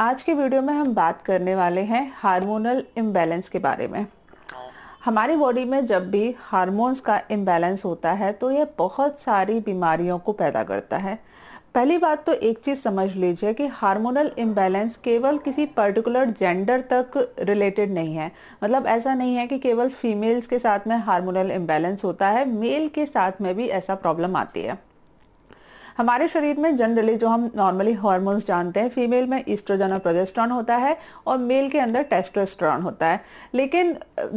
आज के वीडियो में हम बात करने वाले हैं हार्मोनल इम्बैलेंस के बारे में हमारी बॉडी में जब भी हार्मोन्स का इम्बैलेंस होता है तो यह बहुत सारी बीमारियों को पैदा करता है पहली बात तो एक चीज़ समझ लीजिए कि हार्मोनल इम्बैलेंस केवल किसी पर्टिकुलर जेंडर तक रिलेटेड नहीं है मतलब ऐसा नहीं है कि केवल फीमेल्स के साथ में हार्मोनल इम्बैलेंस होता है मेल के साथ में भी ऐसा प्रॉब्लम आती है हमारे शरीर में जनरली जो हम नॉर्मली हॉर्मोन्स जानते हैं फीमेल में ईस्ट्रोजन और प्रोजेस्ट्रॉन होता है और मेल के अंदर टेस्टोस्ट्रॉन होता है लेकिन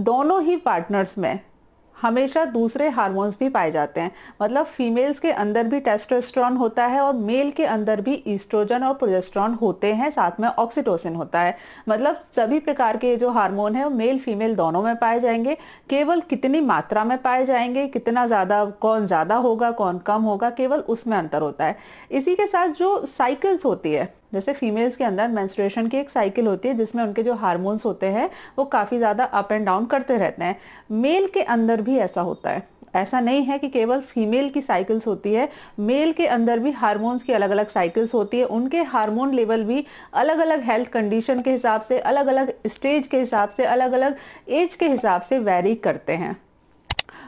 दोनों ही पार्टनर्स में हमेशा दूसरे हार्मोन्स भी पाए जाते हैं मतलब फीमेल्स के अंदर भी टेस्टोस्टेरोन होता है और मेल के अंदर भी ईस्ट्रोजन और प्रोजेस्ट्रॉन होते हैं साथ में ऑक्सीटोसिन होता है मतलब सभी प्रकार के जो हार्मोन है वो मेल फीमेल दोनों में पाए जाएंगे केवल कितनी मात्रा में पाए जाएंगे कितना ज़्यादा कौन ज़्यादा होगा कौन कम होगा केवल उसमें अंतर होता है इसी के साथ जो साइकिल्स होती है जैसे फीमेल्स के अंदर मेंस्ट्रुएशन की एक साइकिल होती है जिसमें उनके जो हार्मोन्स होते हैं वो काफ़ी ज़्यादा अप एंड डाउन करते रहते हैं मेल के अंदर भी ऐसा होता है ऐसा नहीं है कि केवल फीमेल की साइकिल्स होती है मेल के अंदर भी हार्मोन्स की अलग अलग साइकिल्स होती है उनके हार्मोन लेवल भी अलग अलग हेल्थ कंडीशन के हिसाब से अलग अलग स्टेज के हिसाब से अलग अलग एज के हिसाब से वेरी करते हैं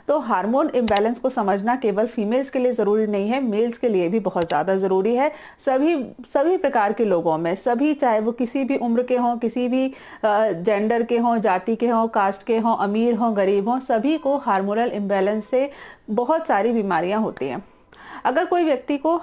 तो हार्मोन इम्बैलेंस को समझना केवल फीमेल्स के लिए ज़रूरी नहीं है मेल्स के लिए भी बहुत ज़्यादा ज़रूरी है सभी सभी प्रकार के लोगों में सभी चाहे वो किसी भी उम्र के हों किसी भी जेंडर के हों जाति के हों कास्ट के हों अमीर हों गरीब हों सभी को हार्मोनल इम्बैलेंस से बहुत सारी बीमारियाँ होती हैं अगर कोई व्यक्ति को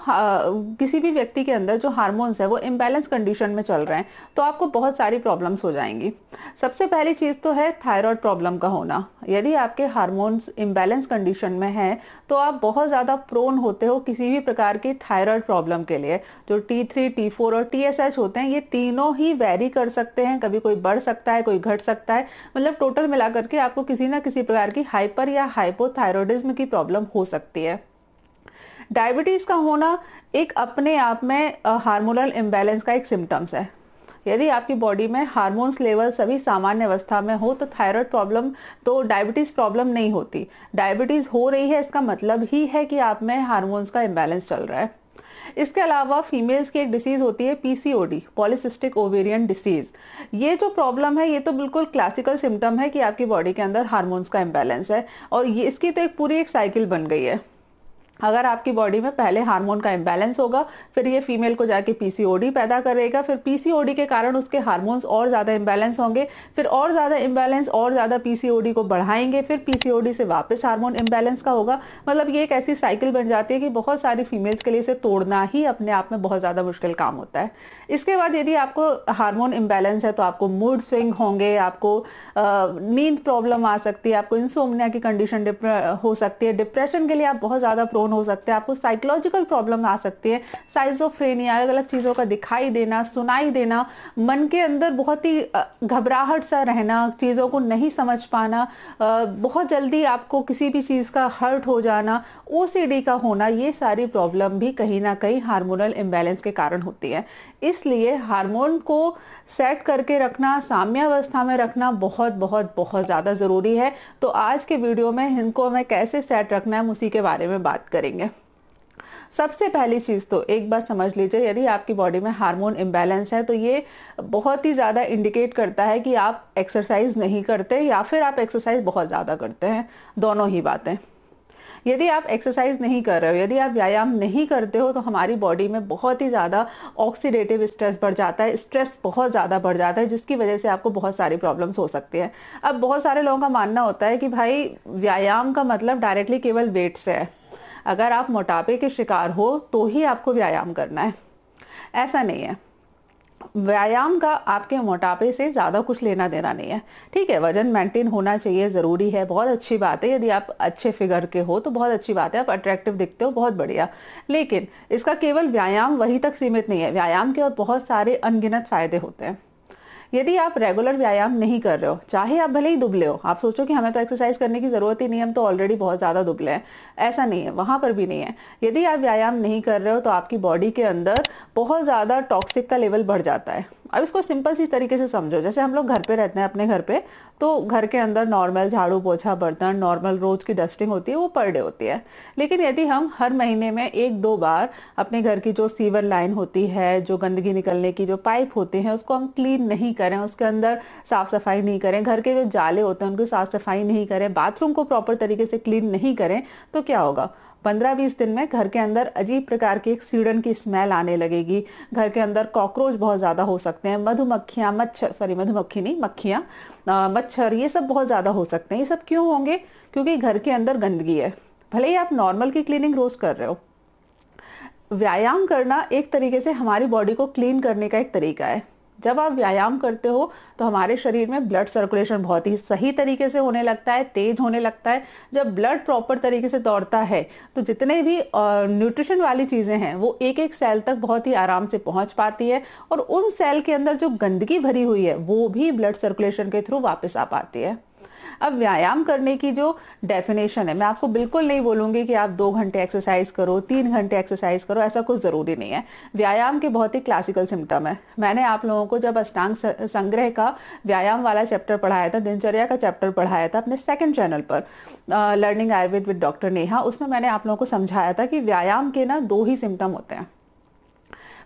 किसी भी व्यक्ति के अंदर जो हार्मोन्स है वो इम्बेलेंस कंडीशन में चल रहे हैं तो आपको बहुत सारी प्रॉब्लम्स हो जाएंगी सबसे पहली चीज़ तो है थायराइड प्रॉब्लम का होना यदि आपके हार्मोन्स इम्बेलेंस कंडीशन में है तो आप बहुत ज़्यादा प्रोन होते हो किसी भी प्रकार की थायराइड प्रॉब्लम के लिए जो टी थ्री टी फोर और टी एस एच होते हैं ये तीनों ही वेरी कर सकते हैं कभी कोई बढ़ सकता है कोई घट सकता है मतलब टोटल मिलाकर के आपको किसी ना किसी प्रकार की हाइपर या हाइपोथायरॉयडिज्म की प्रॉब्लम हो सकती है डायबिटीज का होना एक अपने आप में हार्मोनल इम्बैलेंस का एक सिम्टम्स है यदि आपकी बॉडी में हार्मोन्स लेवल सभी सामान्य अवस्था में हो तो थायराइड प्रॉब्लम तो डायबिटीज़ प्रॉब्लम नहीं होती डायबिटीज़ हो रही है इसका मतलब ही है कि आप में हार्मोन्स का इम्बेलेंस चल रहा है इसके अलावा फीमेल्स की एक डिसीज़ होती है पीसीओडी पॉलिसिस्टिक ओवेरियन डिसीज़ ये जो प्रॉब्लम है ये तो बिल्कुल क्लासिकल सिम्टम है कि आपकी बॉडी के अंदर हार्मोन्स का इम्बैलेंस है और ये इसकी तो एक पूरी एक साइकिल बन गई है अगर आपकी बॉडी में पहले हार्मोन का इम्बैलेंस होगा फिर ये फीमेल को जाके पीसीओडी पैदा करेगा फिर पीसीओडी के कारण उसके हार्मोन्स और ज़्यादा इम्बैलेंस होंगे फिर और ज़्यादा इम्बैलेंस और ज़्यादा पीसीओडी को बढ़ाएंगे फिर पीसीओडी से वापस हार्मोन इम्बैलेंस का होगा मतलब ये एक ऐसी साइकिल बन जाती है कि बहुत सारी फीमेल्स के लिए इसे तोड़ना ही अपने आप में बहुत ज़्यादा मुश्किल काम होता है इसके बाद यदि आपको हार्मोन इम्बैलेंस है तो आपको मूड स्विंग होंगे आपको नींद प्रॉब्लम आ सकती है आपको इंसोमिया की कंडीशन हो सकती है डिप्रेशन के लिए आप बहुत ज़्यादा प्रोन स्टोन हो सकते हैं आपको साइकोलॉजिकल प्रॉब्लम आ सकती है साइजोफ्रेनिया अलग अलग चीज़ों का दिखाई देना सुनाई देना मन के अंदर बहुत ही घबराहट सा रहना चीज़ों को नहीं समझ पाना बहुत जल्दी आपको किसी भी चीज़ का हर्ट हो जाना ओ का होना ये सारी प्रॉब्लम भी कहीं ना कहीं हार्मोनल इम्बेलेंस के कारण होती है इसलिए हार्मोन को सेट करके रखना साम्यावस्था में रखना बहुत बहुत बहुत ज़्यादा ज़रूरी है तो आज के वीडियो में इनको हमें कैसे सेट रखना है हम उसी के बारे में बात करेंगे सबसे पहली चीज़ तो एक बात समझ लीजिए यदि आपकी बॉडी में हार्मोन इम्बेलेंस है तो ये बहुत ही ज़्यादा इंडिकेट करता है कि आप एक्सरसाइज नहीं करते या फिर आप एक्सरसाइज बहुत ज़्यादा करते हैं दोनों ही बातें यदि आप एक्सरसाइज नहीं कर रहे हो यदि आप व्यायाम नहीं करते हो तो हमारी बॉडी में बहुत ही ज़्यादा ऑक्सीडेटिव स्ट्रेस बढ़ जाता है स्ट्रेस बहुत ज़्यादा बढ़ जाता है जिसकी वजह से आपको बहुत सारी प्रॉब्लम्स हो सकती है अब बहुत सारे लोगों का मानना होता है कि भाई व्यायाम का मतलब डायरेक्टली केवल वेट से है अगर आप मोटापे के शिकार हो तो ही आपको व्यायाम करना है ऐसा नहीं है व्यायाम का आपके मोटापे से ज़्यादा कुछ लेना देना नहीं है ठीक है वजन मेंटेन होना चाहिए ज़रूरी है बहुत अच्छी बात है यदि आप अच्छे फिगर के हो तो बहुत अच्छी बात है आप अट्रैक्टिव दिखते हो बहुत बढ़िया लेकिन इसका केवल व्यायाम वहीं तक सीमित नहीं है व्यायाम के और बहुत सारे अनगिनत फ़ायदे होते हैं यदि आप रेगुलर व्यायाम नहीं कर रहे हो चाहे आप भले ही दुबले हो आप सोचो कि हमें तो एक्सरसाइज करने की ज़रूरत ही नहीं हम तो ऑलरेडी बहुत ज़्यादा दुबले हैं ऐसा नहीं है वहां पर भी नहीं है यदि आप व्यायाम नहीं कर रहे हो तो आपकी बॉडी के अंदर बहुत ज़्यादा टॉक्सिक का लेवल बढ़ जाता है अब इसको सिंपल सी तरीके से समझो जैसे हम लोग घर पे रहते हैं अपने घर पे तो घर के अंदर नॉर्मल झाड़ू पोछा बर्तन नॉर्मल रोज़ की डस्टिंग होती है वो पर डे होती है लेकिन यदि हम हर महीने में एक दो बार अपने घर की जो सीवर लाइन होती है जो गंदगी निकलने की जो पाइप होते हैं उसको हम क्लीन नहीं करें उसके अंदर साफ़ सफाई नहीं करें घर के जो जाले होते हैं उनकी साफ़ सफाई नहीं करें बाथरूम को प्रॉपर तरीके से क्लीन नहीं करें तो क्या होगा पंद्रह बीस दिन में घर के अंदर अजीब प्रकार की एक सीडन की स्मेल आने लगेगी घर के अंदर कॉकरोच बहुत ज़्यादा हो सकते हैं मधुमक्खियाँ मच्छर सॉरी मधुमक्खी नहीं मक्खियाँ मच्छर ये सब बहुत ज़्यादा हो सकते हैं ये सब क्यों होंगे क्योंकि घर के अंदर गंदगी है भले ही आप नॉर्मल की क्लीनिंग रोज़ कर रहे हो व्यायाम करना एक तरीके से हमारी बॉडी को क्लीन करने का एक तरीका है जब आप व्यायाम करते हो तो हमारे शरीर में ब्लड सर्कुलेशन बहुत ही सही तरीके से होने लगता है तेज होने लगता है जब ब्लड प्रॉपर तरीके से दौड़ता है तो जितने भी न्यूट्रिशन वाली चीज़ें हैं वो एक एक सेल तक बहुत ही आराम से पहुंच पाती है और उन सेल के अंदर जो गंदगी भरी हुई है वो भी ब्लड सर्कुलेशन के थ्रू वापस आ पाती है अब व्यायाम करने की जो डेफिनेशन है मैं आपको बिल्कुल नहीं बोलूँगी कि आप दो घंटे एक्सरसाइज करो तीन घंटे एक्सरसाइज करो ऐसा कुछ ज़रूरी नहीं है व्यायाम के बहुत ही क्लासिकल सिम्टम है मैंने आप लोगों को जब अष्टांग संग्रह का व्यायाम वाला चैप्टर पढ़ाया था दिनचर्या का चैप्टर पढ़ाया था अपने सेकेंड चैनल पर learning Ayurveda with doctor Neha उसमें मैंने आप लोगों को समझाया था कि व्यायाम के ना दो ही सिम्टम होते हैं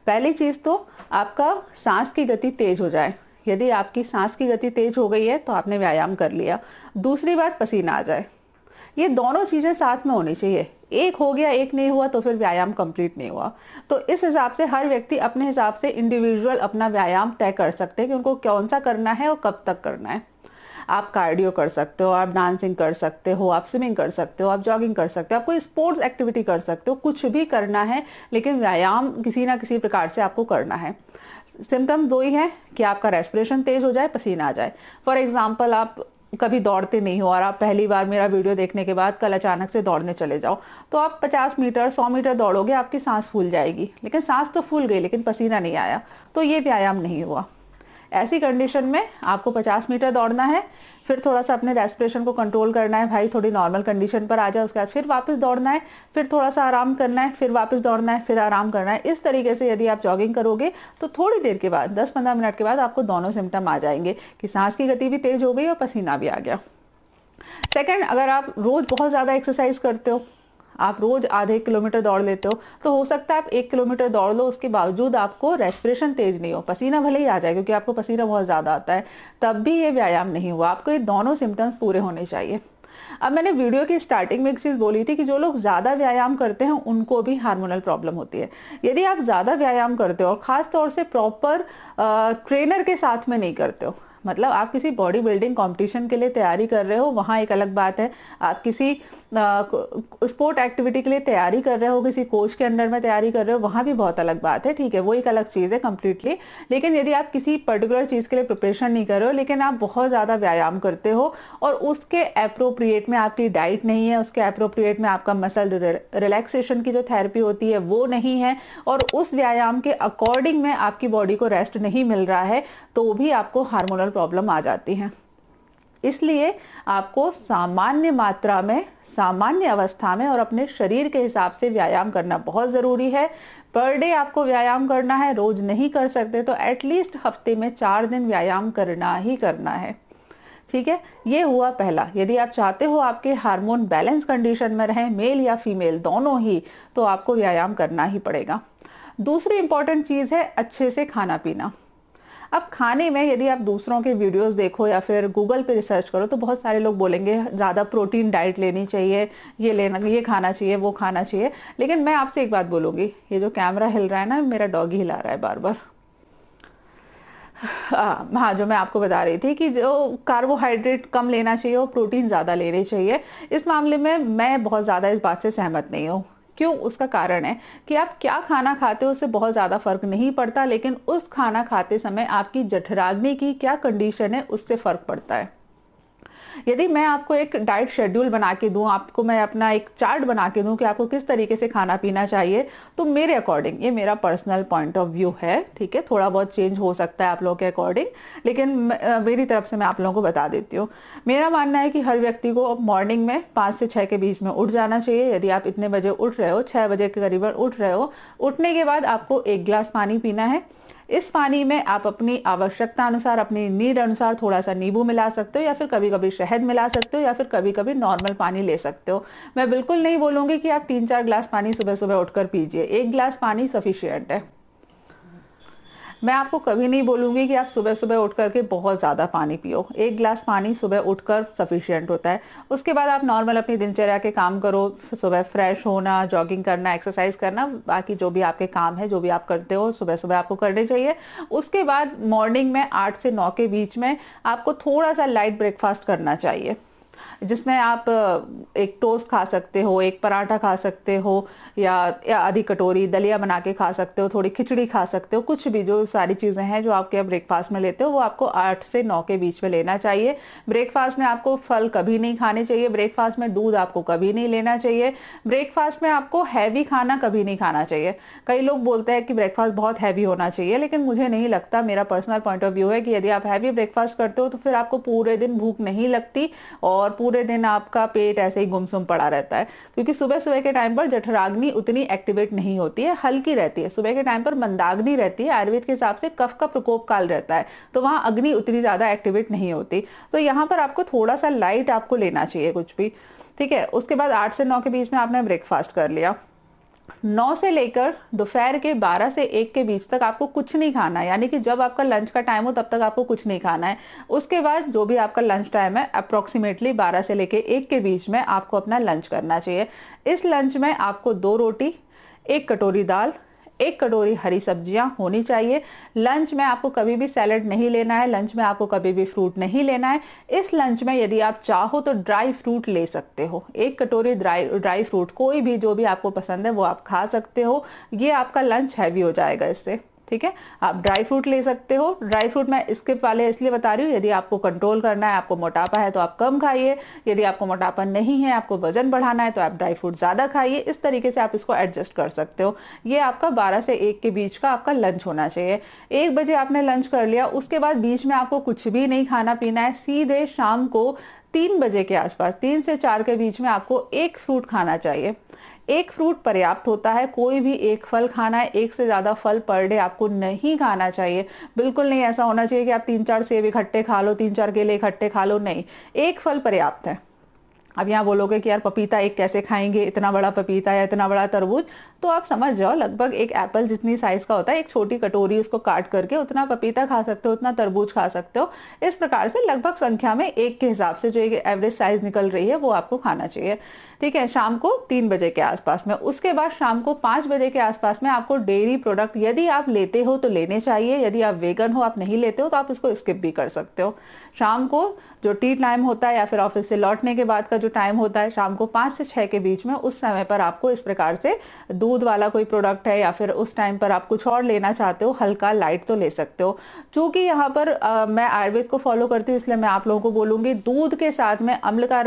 पहली चीज़ तो आपका सांस की गति तेज हो जाए यदि आपकी सांस की गति तेज हो गई है तो आपने व्यायाम कर लिया दूसरी बात पसीना आ जाए ये दोनों चीज़ें साथ में होनी चाहिए एक हो गया एक नहीं हुआ तो फिर व्यायाम कंप्लीट नहीं हुआ तो इस हिसाब से हर व्यक्ति अपने हिसाब से इंडिविजुअल अपना व्यायाम तय कर सकते हैं कि उनको कौन सा करना है और कब तक करना है आप कार्डियो कर सकते हो आप डांसिंग कर सकते हो आप स्विमिंग कर सकते हो आप जॉगिंग कर सकते हो आप कोई स्पोर्ट्स एक्टिविटी कर सकते हो कुछ भी करना है लेकिन व्यायाम किसी ना किसी प्रकार से आपको करना है सिम्टम्स दो ही हैं कि आपका रेस्पिरेशन तेज हो जाए पसीना आ जाए फॉर एग्जाम्पल आप कभी दौड़ते नहीं हो और आप पहली बार मेरा वीडियो देखने के बाद कल अचानक से दौड़ने चले जाओ तो आप 50 मीटर 100 मीटर दौड़ोगे आपकी सांस फूल जाएगी लेकिन सांस तो फूल गई लेकिन पसीना नहीं आया तो ये व्यायाम नहीं हुआ ऐसी कंडीशन में आपको 50 मीटर दौड़ना है फिर थोड़ा सा अपने रेस्पिरेशन को कंट्रोल करना है भाई थोड़ी नॉर्मल कंडीशन पर आ जाए उसके बाद फिर वापस दौड़ना है फिर थोड़ा सा आराम करना है फिर वापस दौड़ना है फिर आराम करना है इस तरीके से यदि आप जॉगिंग करोगे तो थोड़ी देर के बाद दस पंद्रह मिनट के बाद आपको दोनों सिम्टम आ जाएंगे कि सांस की गति भी तेज हो गई और पसीना भी आ गया सेकेंड अगर आप रोज़ बहुत ज़्यादा एक्सरसाइज करते हो आप रोज आधे किलोमीटर दौड़ लेते हो तो हो सकता है आप एक किलोमीटर दौड़ लो उसके बावजूद आपको रेस्पिरेशन तेज नहीं हो पसीना भले ही आ जाए क्योंकि आपको पसीना बहुत ज़्यादा आता है तब भी ये व्यायाम नहीं हुआ आपको ये दोनों सिम्टम्स पूरे होने चाहिए अब मैंने वीडियो की स्टार्टिंग में एक चीज़ बोली थी कि जो लोग ज़्यादा व्यायाम करते हैं उनको भी हार्मोनल प्रॉब्लम होती है यदि आप ज़्यादा व्यायाम करते हो और ख़ास तौर से प्रॉपर ट्रेनर के साथ में नहीं करते हो मतलब आप किसी बॉडी बिल्डिंग कॉम्पिटिशन के लिए तैयारी कर रहे हो वहाँ एक अलग बात है आप किसी स्पोर्ट एक्टिविटी के लिए तैयारी कर रहे हो किसी कोच के अंडर में तैयारी कर रहे हो वहाँ भी बहुत अलग बात है ठीक है वो एक अलग चीज़ है कम्प्लीटली लेकिन यदि आप किसी पर्टिकुलर चीज़ के लिए प्रिपरेशन नहीं कर रहे हो लेकिन आप बहुत ज़्यादा व्यायाम करते हो और उसके अप्रोप्रिएट में आपकी डाइट नहीं है उसके अप्रोप्रिएट में आपका मसल रिलैक्सेशन की जो थेरेपी होती है वो नहीं है और उस व्यायाम के अकॉर्डिंग में आपकी बॉडी को रेस्ट नहीं मिल रहा है तो भी आपको हार्मोनल प्रॉब्लम आ जाती हैं इसलिए आपको सामान्य मात्रा में सामान्य अवस्था में और अपने शरीर के हिसाब से व्यायाम करना बहुत ज़रूरी है पर डे आपको व्यायाम करना है रोज नहीं कर सकते तो एटलीस्ट हफ्ते में चार दिन व्यायाम करना ही करना है ठीक है ये हुआ पहला यदि आप चाहते हो आपके हार्मोन बैलेंस कंडीशन में रहें मेल या फीमेल दोनों ही तो आपको व्यायाम करना ही पड़ेगा दूसरी इंपॉर्टेंट चीज़ है अच्छे से खाना पीना अब खाने में यदि आप दूसरों के वीडियोस देखो या फिर गूगल पे रिसर्च करो तो बहुत सारे लोग बोलेंगे ज़्यादा प्रोटीन डाइट लेनी चाहिए ये लेना ये खाना चाहिए वो खाना चाहिए लेकिन मैं आपसे एक बात बोलूँगी ये जो कैमरा हिल रहा है ना मेरा डॉगी हिला रहा है बार बार हाँ जो मैं आपको बता रही थी कि जो कार्बोहाइड्रेट कम लेना चाहिए और प्रोटीन ज़्यादा लेने चाहिए इस मामले में मैं बहुत ज़्यादा इस बात से सहमत नहीं हूँ क्यों उसका कारण है कि आप क्या खाना खाते हो उससे बहुत ज़्यादा फर्क नहीं पड़ता लेकिन उस खाना खाते समय आपकी जठराग्नि की क्या कंडीशन है उससे फर्क पड़ता है यदि मैं आपको एक डाइट शेड्यूल बना के दूं आपको मैं अपना एक चार्ट बना के दूं कि आपको किस तरीके से खाना पीना चाहिए तो मेरे अकॉर्डिंग ये मेरा पर्सनल पॉइंट ऑफ व्यू है ठीक है थोड़ा बहुत चेंज हो सकता है आप लोगों के अकॉर्डिंग लेकिन मेरी तरफ से मैं आप लोगों को बता देती हूँ मेरा मानना है कि हर व्यक्ति को मॉर्निंग में पाँच से छः के बीच में उठ जाना चाहिए यदि आप इतने बजे उठ रहे हो छः बजे के करीबन उठ रहे हो उठने के बाद आपको एक ग्लास पानी पीना है इस पानी में आप अपनी आवश्यकता अनुसार अपनी नीड अनुसार थोड़ा सा नींबू मिला सकते हो या फिर कभी कभी शहद मिला सकते हो या फिर कभी कभी नॉर्मल पानी ले सकते हो मैं बिल्कुल नहीं बोलूंगी कि आप तीन चार ग्लास पानी सुबह सुबह उठकर पीजिए एक ग्लास पानी सफिशियंट है मैं आपको कभी नहीं बोलूँगी कि आप सुबह सुबह उठ करके बहुत ज़्यादा पानी पियो एक गिलास पानी सुबह उठकर सफिशियंट होता है उसके बाद आप नॉर्मल अपनी दिनचर्या के काम करो सुबह फ्रेश होना जॉगिंग करना एक्सरसाइज करना बाकी जो भी आपके काम है जो भी आप करते हो सुबह सुबह आपको करने चाहिए उसके बाद मॉर्निंग में आठ से नौ के बीच में आपको थोड़ा सा लाइट ब्रेकफास्ट करना चाहिए जिसमें आप एक टोस्ट खा सकते हो एक पराठा खा सकते हो या या आधी कटोरी दलिया बना के खा सकते हो थोड़ी खिचड़ी खा सकते हो कुछ भी जो सारी चीज़ें हैं जो आपके ब्रेकफास्ट में लेते हो वो आपको आठ से नौ के बीच में लेना चाहिए ब्रेकफास्ट में आपको फल कभी नहीं खाने चाहिए ब्रेकफास्ट में दूध आपको कभी नहीं लेना चाहिए ब्रेकफास्ट में आपको हैवी खाना कभी नहीं खाना चाहिए कई लोग बोलते हैं कि ब्रेकफास्ट बहुत हैवी होना चाहिए लेकिन मुझे नहीं लगता मेरा पर्सनल पॉइंट ऑफ व्यू है कि यदि आप हैवी ब्रेकफास्ट करते हो तो फिर आपको पूरे दिन भूख नहीं लगती और पूरे दिन आपका पेट ऐसे ही गुमसुम पड़ा रहता है क्योंकि सुबह सुबह के टाइम पर जठराग्नि उतनी एक्टिवेट नहीं होती है हल्की रहती है सुबह के टाइम पर मंदाग्नि रहती है आयुर्वेद के हिसाब से कफ का प्रकोप काल रहता है तो वहां अग्नि उतनी ज़्यादा एक्टिवेट नहीं होती तो यहाँ पर आपको थोड़ा सा लाइट आपको लेना चाहिए कुछ भी ठीक है उसके बाद आठ से नौ के बीच में आपने ब्रेकफास्ट कर लिया नौ से लेकर दोपहर के बारह से एक के बीच तक आपको कुछ नहीं खाना है यानी कि जब आपका लंच का टाइम हो तब तक आपको कुछ नहीं खाना है उसके बाद जो भी आपका लंच टाइम है अप्रोक्सीमेटली बारह से लेकर एक के बीच में आपको अपना लंच करना चाहिए इस लंच में आपको दो रोटी एक कटोरी दाल एक कटोरी हरी सब्जियां होनी चाहिए लंच में आपको कभी भी सैलड नहीं लेना है लंच में आपको कभी भी फ्रूट नहीं लेना है इस लंच में यदि आप चाहो तो ड्राई फ्रूट ले सकते हो एक कटोरी ड्राई ड्राई फ्रूट कोई भी जो भी आपको पसंद है वो आप खा सकते हो ये आपका लंच हैवी हो जाएगा इससे ठीक है आप ड्राई फ्रूट ले सकते हो ड्राई फ्रूट मैं स्किप वाले इसलिए बता रही हूँ यदि आपको कंट्रोल करना है आपको मोटापा है तो आप कम खाइए यदि आपको मोटापा नहीं है आपको वजन बढ़ाना है तो आप ड्राई फ्रूट ज़्यादा खाइए इस तरीके से आप इसको एडजस्ट कर सकते हो ये आपका बारह से एक के बीच का आपका लंच होना चाहिए एक बजे आपने लंच कर लिया उसके बाद बीच में आपको कुछ भी नहीं खाना पीना है सीधे शाम को तीन बजे के आसपास तीन से चार के बीच में आपको एक फ्रूट खाना चाहिए एक फ्रूट पर्याप्त होता है कोई भी एक फल खाना है एक से ज़्यादा फल पर डे आपको नहीं खाना चाहिए बिल्कुल नहीं ऐसा होना चाहिए कि आप तीन चार सेब इकट्ठे खा लो तीन चार केले इकट्ठे खा लो नहीं एक फल पर्याप्त है अब यहाँ बोलोगे कि यार पपीता एक कैसे खाएंगे इतना बड़ा पपीता या इतना बड़ा तरबूज तो आप समझ जाओ लगभग एक एप्पल जितनी साइज़ का होता है एक छोटी कटोरी उसको काट करके उतना पपीता खा सकते हो उतना तरबूज खा सकते हो इस प्रकार से लगभग संख्या में एक के हिसाब से जो एक एवरेज साइज़ निकल रही है वो आपको खाना चाहिए ठीक है शाम को तीन बजे के आसपास में उसके बाद शाम को पांच बजे के आसपास में आपको डेयरी प्रोडक्ट यदि आप लेते हो तो लेने चाहिए यदि आप वेगन हो आप नहीं लेते हो तो आप इसको स्किप भी कर सकते हो शाम को जो टी टाइम होता है या फिर ऑफिस से लौटने के बाद का जो टाइम होता है शाम को पांच से छह के बीच में उस समय पर आपको इस प्रकार से दूध वाला कोई प्रोडक्ट है या फिर उस टाइम पर आप कुछ और लेना चाहते हो हल्का लाइट तो ले सकते हो चूंकि यहाँ पर आ, मैं आयुर्वेद को फॉलो करती हूँ इसलिए मैं आप लोगों को बोलूंगी दूध के साथ में अम्ल का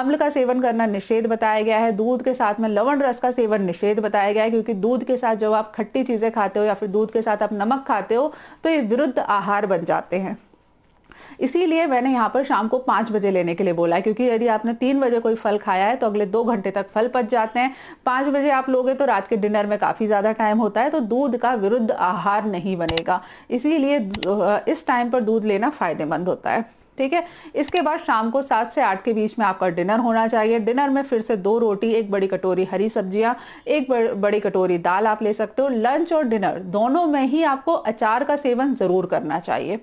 अम्ल का सेवन करना निषेध बताया गया है दूध के साथ में लवण रस का सेवन निषेध बताया गया है क्योंकि दूध के साथ जब आप खट्टी चीजें खाते हो या फिर दूध के साथ आप नमक खाते हो तो ये विरुद्ध आहार बन जाते हैं इसीलिए मैंने यहाँ पर शाम को पांच बजे लेने के लिए बोला है क्योंकि यदि आपने तीन बजे कोई फल खाया है तो अगले दो घंटे तक फल पच जाते हैं पांच बजे आप लोगे तो रात के डिनर में काफ़ी ज़्यादा टाइम होता है तो दूध का विरुद्ध आहार नहीं बनेगा इसीलिए इस टाइम पर दूध लेना फ़ायदेमंद होता है ठीक है इसके बाद शाम को सात से आठ के बीच में आपका डिनर होना चाहिए डिनर में फिर से दो रोटी एक बड़ी कटोरी हरी सब्जियां एक बड़ी कटोरी दाल आप ले सकते हो लंच और डिनर दोनों में ही आपको अचार का सेवन जरूर करना चाहिए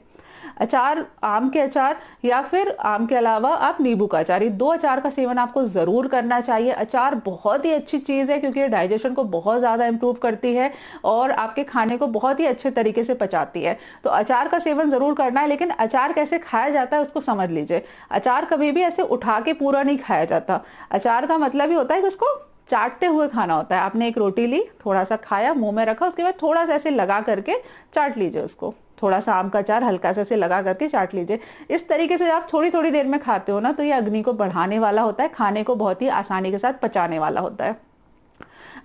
अचार आम के अचार या फिर आम के अलावा आप नींबू का अचार ये दो अचार का सेवन आपको ज़रूर करना चाहिए अचार बहुत ही अच्छी चीज़ है क्योंकि ये डाइजेशन को बहुत ज़्यादा इंप्रूव करती है और आपके खाने को बहुत ही अच्छे तरीके से पचाती है तो अचार का सेवन ज़रूर करना है लेकिन अचार कैसे खाया जाता है उसको समझ लीजिए अचार कभी भी ऐसे उठा के पूरा नहीं खाया जाता अचार का मतलब ही होता है कि उसको चाटते हुए खाना होता है आपने एक रोटी ली थोड़ा सा खाया मुंह में रखा उसके बाद थोड़ा सा ऐसे लगा करके चाट लीजिए उसको थोड़ा सा आम का चार हल्का सा से लगा करके चाट लीजिए इस तरीके से आप थोड़ी थोड़ी देर में खाते हो ना तो ये अग्नि को बढ़ाने वाला होता है खाने को बहुत ही आसानी के साथ पचाने वाला होता है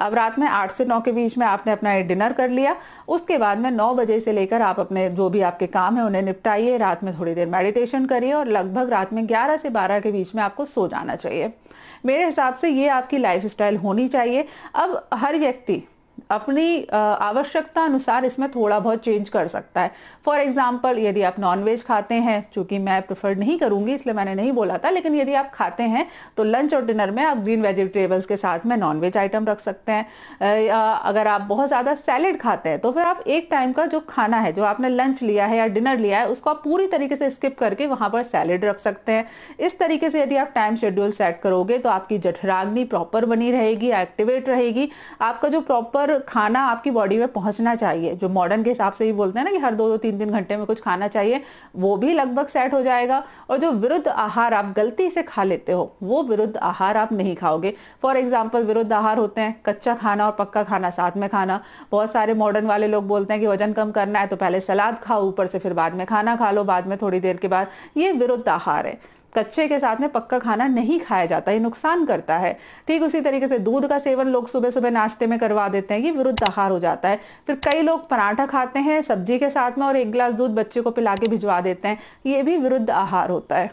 अब रात में आठ से नौ के बीच में आपने अपना डिनर कर लिया उसके बाद में नौ बजे से लेकर आप अपने जो भी आपके काम है उन्हें निपटाइए रात में थोड़ी देर मेडिटेशन करिए और लगभग रात में ग्यारह से बारह के बीच में आपको सो जाना चाहिए मेरे हिसाब से ये आपकी लाइफ होनी चाहिए अब हर व्यक्ति अपनी आवश्यकता अनुसार इसमें थोड़ा बहुत चेंज कर सकता है फॉर एग्जाम्पल यदि आप नॉनवेज खाते हैं चूंकि मैं प्रिफर नहीं करूंगी इसलिए मैंने नहीं बोला था लेकिन यदि आप खाते हैं तो लंच और डिनर में आप ग्रीन वेजिटेबल्स के साथ में नॉनवेज आइटम रख सकते हैं अगर आप बहुत ज़्यादा सैलेड खाते हैं तो फिर आप एक टाइम का जो खाना है जो आपने लंच लिया है या डिनर लिया है उसको आप पूरी तरीके से स्किप करके वहां पर सैलेड रख सकते हैं इस तरीके से यदि आप टाइम शेड्यूल सेट करोगे तो आपकी जठराग्नि प्रॉपर बनी रहेगी एक्टिवेट रहेगी आपका जो प्रॉपर खाना आपकी बॉडी में पहुंचना चाहिए जो मॉडर्न के हिसाब से भी बोलते हैं ना कि हर दो दो तीन तीन घंटे में कुछ खाना चाहिए वो भी लगभग सेट हो जाएगा और जो विरुद्ध आहार आप गलती से खा लेते हो वो विरुद्ध आहार आप नहीं खाओगे फॉर एग्जाम्पल विरुद्ध आहार होते हैं कच्चा खाना और पक्का खाना साथ में खाना बहुत सारे मॉडर्न वाले लोग बोलते हैं कि वजन कम करना है तो पहले सलाद खाओ ऊपर से फिर बाद में खाना खा लो बाद में थोड़ी देर के बाद ये विरुद्ध आहार है कच्चे के साथ में पक्का खाना नहीं खाया जाता ये नुकसान करता है ठीक उसी तरीके से दूध का सेवन लोग सुबह सुबह नाश्ते में करवा देते हैं ये विरुद्ध आहार हो जाता है फिर कई लोग पराठा खाते हैं सब्जी के साथ में और एक गिलास दूध बच्चे को पिला के भिजवा देते हैं ये भी विरुद्ध आहार होता है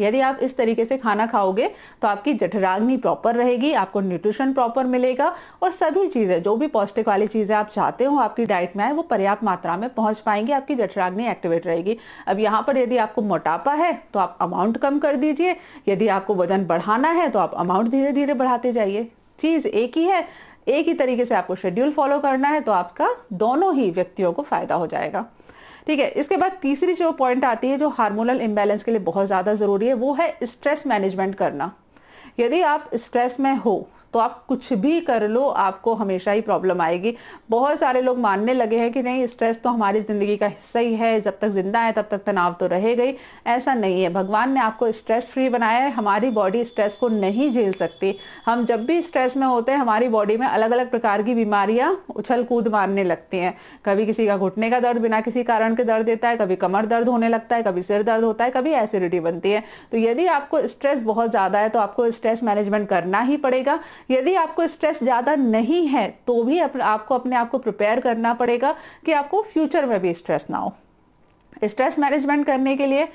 यदि आप इस तरीके से खाना खाओगे तो आपकी जठराग्नि प्रॉपर रहेगी आपको न्यूट्रिशन प्रॉपर मिलेगा और सभी चीज़ें जो भी पौष्टिक वाली चीज़ें आप चाहते हो आपकी डाइट में आए वो पर्याप्त मात्रा में पहुंच पाएंगे आपकी जठराग्नि एक्टिवेट रहेगी अब यहाँ पर यदि आपको मोटापा है तो आप अमाउंट कम कर दीजिए यदि आपको वजन बढ़ाना है तो आप अमाउंट धीरे धीरे बढ़ाते जाइए चीज़ एक ही है एक ही तरीके से आपको शेड्यूल फॉलो करना है तो आपका दोनों ही व्यक्तियों को फायदा हो जाएगा ठीक है इसके बाद तीसरी जो पॉइंट आती है जो हार्मोनल इम्बेलेंस के लिए बहुत ज़्यादा ज़रूरी है वो है स्ट्रेस मैनेजमेंट करना यदि आप स्ट्रेस में हो तो आप कुछ भी कर लो आपको हमेशा ही प्रॉब्लम आएगी बहुत सारे लोग मानने लगे हैं कि नहीं स्ट्रेस तो हमारी ज़िंदगी का हिस्सा ही है जब तक ज़िंदा है तब तक तनाव तो रहेगा ही ऐसा नहीं है भगवान ने आपको स्ट्रेस फ्री बनाया है हमारी बॉडी स्ट्रेस को नहीं झेल सकती हम जब भी स्ट्रेस में होते हैं हमारी बॉडी में अलग अलग प्रकार की बीमारियां उछल कूद मारने लगती हैं कभी किसी का घुटने का दर्द बिना किसी कारण के दर्द देता है कभी कमर दर्द होने लगता है कभी सिर दर्द होता है कभी एसिडिटी बनती है तो यदि आपको स्ट्रेस बहुत ज़्यादा है तो आपको स्ट्रेस मैनेजमेंट करना ही पड़ेगा यदि आपको स्ट्रेस ज़्यादा नहीं है तो भी आपको अपने आप को प्रिपेयर करना पड़ेगा कि आपको फ्यूचर में भी स्ट्रेस ना हो स्ट्रेस मैनेजमेंट करने के लिए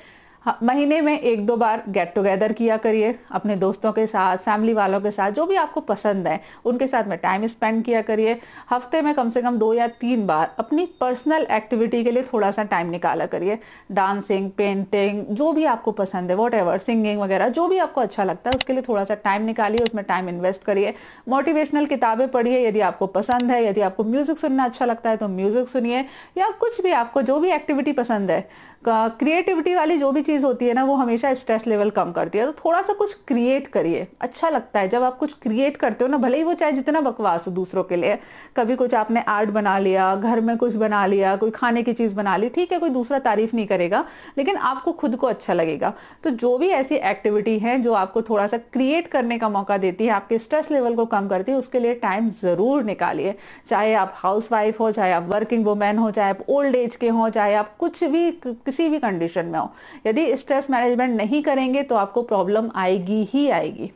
हाँ, महीने में एक दो बार गेट टुगेदर किया करिए अपने दोस्तों के साथ फैमिली वालों के साथ जो भी आपको पसंद है उनके साथ में टाइम स्पेंड किया करिए हफ्ते में कम से कम दो या तीन बार अपनी पर्सनल एक्टिविटी के लिए थोड़ा सा टाइम निकाला करिए डांसिंग पेंटिंग जो भी आपको पसंद है वॉट एवर सिंगिंग वगैरह जो भी आपको अच्छा लगता है उसके लिए थोड़ा सा टाइम निकालिए उसमें टाइम इन्वेस्ट करिए मोटिवेशनल किताबें पढ़िए यदि आपको पसंद है यदि आपको म्यूजिक सुनना अच्छा लगता है तो म्यूजिक सुनिए या कुछ भी आपको जो भी एक्टिविटी पसंद है क्रिएटिविटी वाली जो भी चीज़ होती है ना वो हमेशा स्ट्रेस लेवल कम करती है तो थोड़ा सा कुछ क्रिएट करिए अच्छा लगता है जब आप कुछ क्रिएट करते हो ना भले ही वो चाहे जितना बकवास हो दूसरों के लिए कभी कुछ आपने आर्ट बना लिया घर में कुछ बना लिया कोई खाने की चीज़ बना ली ठीक है कोई दूसरा तारीफ नहीं करेगा लेकिन आपको खुद को अच्छा लगेगा तो जो भी ऐसी एक्टिविटी है जो आपको थोड़ा सा क्रिएट करने का मौका देती है आपके स्ट्रेस लेवल को कम करती है उसके लिए टाइम ज़रूर निकालिए चाहे आप हाउस वाइफ हो चाहे आप वर्किंग वुमेन हो चाहे आप ओल्ड एज के हों चाहे आप कुछ भी किसी भी कंडीशन में हो यदि स्ट्रेस मैनेजमेंट नहीं करेंगे तो आपको प्रॉब्लम आएगी ही आएगी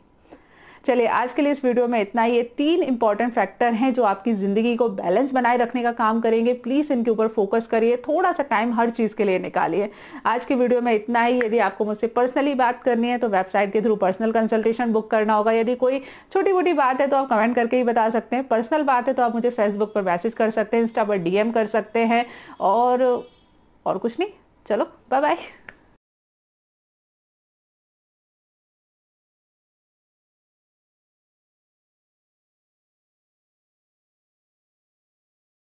चलिए आज के लिए इस वीडियो में इतना ही ये तीन इंपॉर्टेंट फैक्टर हैं जो आपकी ज़िंदगी को बैलेंस बनाए रखने का काम करेंगे प्लीज़ इनके ऊपर फोकस करिए थोड़ा सा टाइम हर चीज़ के लिए निकालिए आज की वीडियो में इतना ही यदि आपको मुझसे पर्सनली बात करनी है तो वेबसाइट के थ्रू पर्सनल कंसल्टेशन बुक करना होगा यदि कोई छोटी मोटी बात है तो आप कमेंट करके ही बता सकते हैं पर्सनल बात है तो आप मुझे फेसबुक पर मैसेज कर सकते हैं इंस्टा पर डीएम कर सकते हैं और और कुछ नहीं चलो बाय बाय